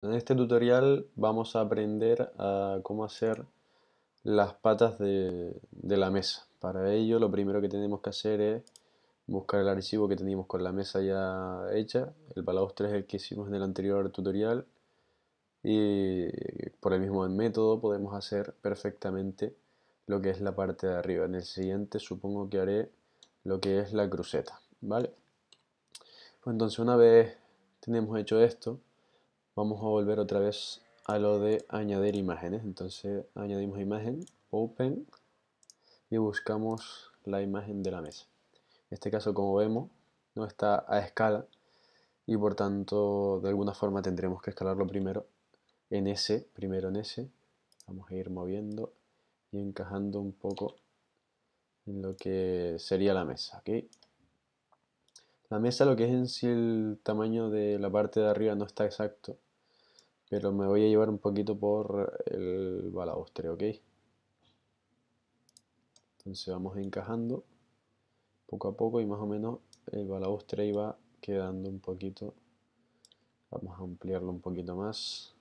En este tutorial vamos a aprender a cómo hacer las patas de, la mesa. Para ello lo primero que tenemos que hacer es buscar el archivo que teníamos con la mesa ya hecha. El balaustre es el que hicimos en el anterior tutorial. Y por el mismo método podemos hacer perfectamente lo que es la parte de arriba. En el siguiente supongo que haré lo que es la cruceta. ¿Vale? Pues entonces una vez tenemos hecho esto, vamos a volver otra vez a lo de añadir imágenes. Entonces añadimos imagen, open y buscamos la imagen de la mesa. En este caso, como vemos, no está a escala y por tanto de alguna forma tendremos que escalarlo primero en S, primero en ese, Vamos a ir moviendo y encajando un poco en lo que sería la mesa. La mesa, lo que es en sí el tamaño de la parte de arriba no está exacto pero me voy a llevar un poquito por el balaustre, ¿ok? Entonces vamos encajando poco a poco y más o menos el balaustre iba va quedando un poquito. Vamos a ampliarlo un poquito más.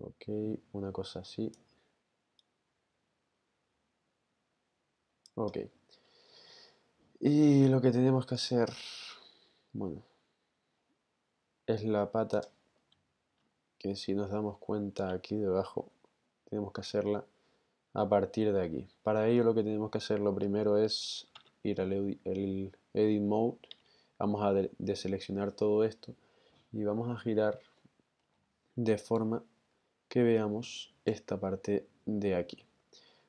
Ok, una cosa así. Ok. Y lo que tenemos que hacer, bueno, es la pata que si nos damos cuenta aquí debajo, tenemos que hacerla a partir de aquí. Para ello lo que tenemos que hacer lo primero es ir al Edit Mode, vamos a deseleccionar todo esto y vamos a girar de forma que veamos esta parte de aquí.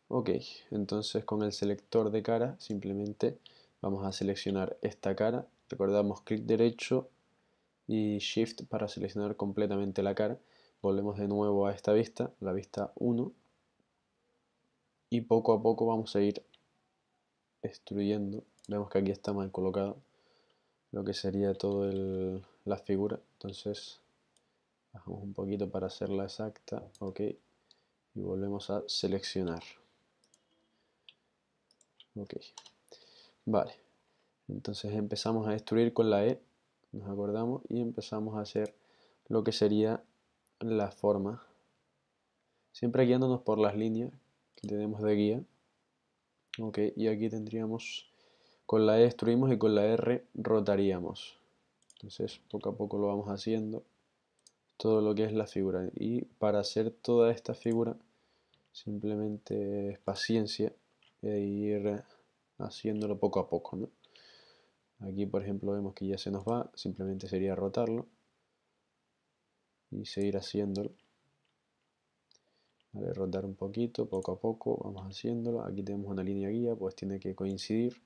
Ok, entonces con el selector de cara simplemente vamos a seleccionar esta cara, recordamos clic derecho, y Shift para seleccionar completamente la cara. Volvemos de nuevo a esta vista, la vista 1. Y poco a poco vamos a ir destruyendo Vemos que aquí está mal colocado lo que sería todo la figura. Entonces bajamos un poquito para hacerla exacta. Ok. Y volvemos a seleccionar. Ok. Vale. Entonces empezamos a destruir con la E nos acordamos y empezamos a hacer lo que sería la forma. Siempre guiándonos por las líneas que tenemos de guía. Ok, y aquí tendríamos, con la E destruimos y con la R rotaríamos. Entonces, poco a poco lo vamos haciendo todo lo que es la figura. Y para hacer toda esta figura, simplemente es paciencia e ir haciéndolo poco a poco, ¿no? Aquí, por ejemplo, vemos que ya se nos va, simplemente sería rotarlo y seguir haciéndolo. rotar un poquito, poco a poco, vamos haciéndolo. Aquí tenemos una línea guía, pues tiene que coincidir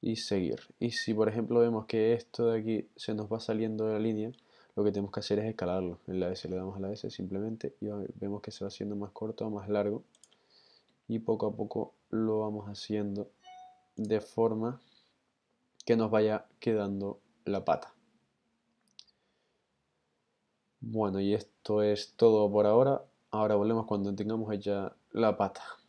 y seguir. Y si, por ejemplo, vemos que esto de aquí se nos va saliendo de la línea, lo que tenemos que hacer es escalarlo. En la S le damos a la S simplemente y vemos que se va haciendo más corto, o más largo. Y poco a poco lo vamos haciendo de forma que nos vaya quedando la pata. Bueno, y esto es todo por ahora. Ahora volvemos cuando tengamos ya la pata.